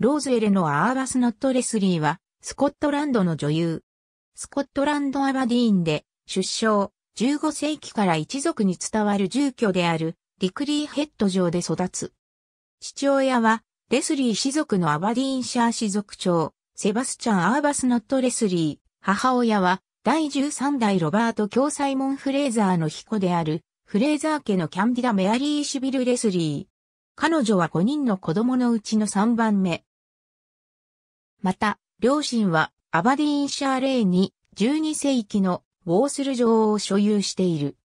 ローズ・エレノア・アーバス・ノット・レスリーは、スコットランドの女優。スコットランド・アバディーンで、出生、15世紀から一族に伝わる住居である、リクリーヘッド城で育つ。父親は、レスリー氏族のアバディーンシャー氏族長、セバスチャン・アーバス・ノット・レスリー。母親は、第13代ロバート・教サイモン・フレーザーの彦である、フレーザー家のキャンディダ・メアリー・シビル・レスリー。彼女は5人の子供のうちの3番目。また、両親はアバディーンシャーレーに12世紀のウォースル城を所有している。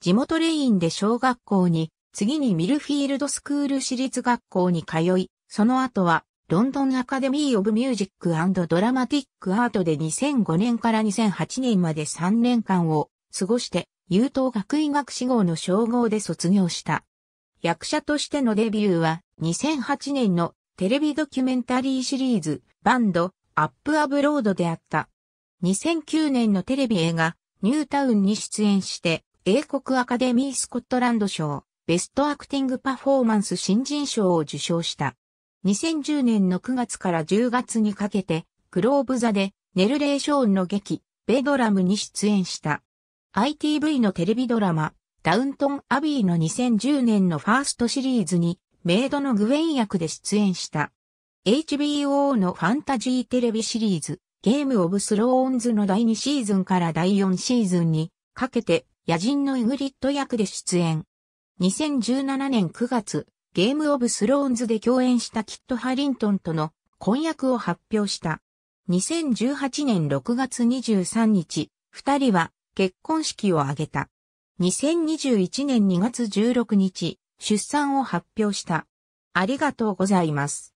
地元レインで小学校に、次にミルフィールドスクール私立学校に通い、その後はロンドンアカデミー・オブ・ミュージック・ドラマティック・アートで2005年から2008年まで3年間を過ごして、優等学位学士号の称号で卒業した。役者としてのデビューは2008年のテレビドキュメンタリーシリーズバンドアップアブロードであった。2009年のテレビ映画ニュータウンに出演して英国アカデミースコットランド賞ベストアクティングパフォーマンス新人賞を受賞した。2010年の9月から10月にかけてグローブ座でネルレーションの劇ベドラムに出演した。ITV のテレビドラマダウントン・アビーの2010年のファーストシリーズに、メイドのグウェイン役で出演した。HBO のファンタジーテレビシリーズ、ゲーム・オブ・スローンズの第2シーズンから第4シーズンに、かけて、野人のイグリッド役で出演。2017年9月、ゲーム・オブ・スローンズで共演したキット・ハリントンとの婚約を発表した。2018年6月23日、二人は結婚式を挙げた。2021年2月16日、出産を発表した。ありがとうございます。